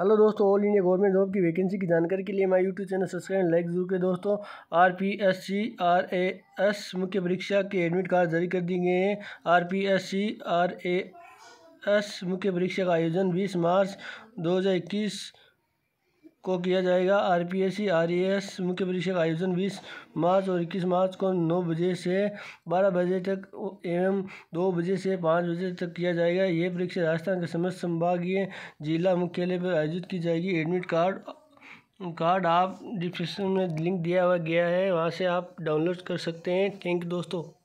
hello दोस्तों all India government job की vacancy की जानकारी के लिए हमारे यूट्यूब चैनल सब्सक्राइब लाइक जरूर के दोस्तों R P S C R A S मुख्य परीक्षा के एडमिट कार्ड जारी कर दिए गए हैं R P S C R A S मुख्य परीक्षा का आयोजन बीस मार्च दो हज़ार इक्कीस को किया जाएगा R P S C R S मुख्य परीक्षा का आयोजन बीस मार्च और इक्कीस मार्च को नौ बजे से बारह बजे तक एवं दो बजे से पाँच बजे तक किया जाएगा ये परीक्षा राजस्थान के समस्त संभागीय जिला मुख्यालय पर आयोजित की जाएगी एडमिट कार्ड कार्ड आप डिस्क्रिप्शन में लिंक दिया हुआ गया है वहाँ से आप डाउनलोड कर सकते हैं थैंक यू दोस्तों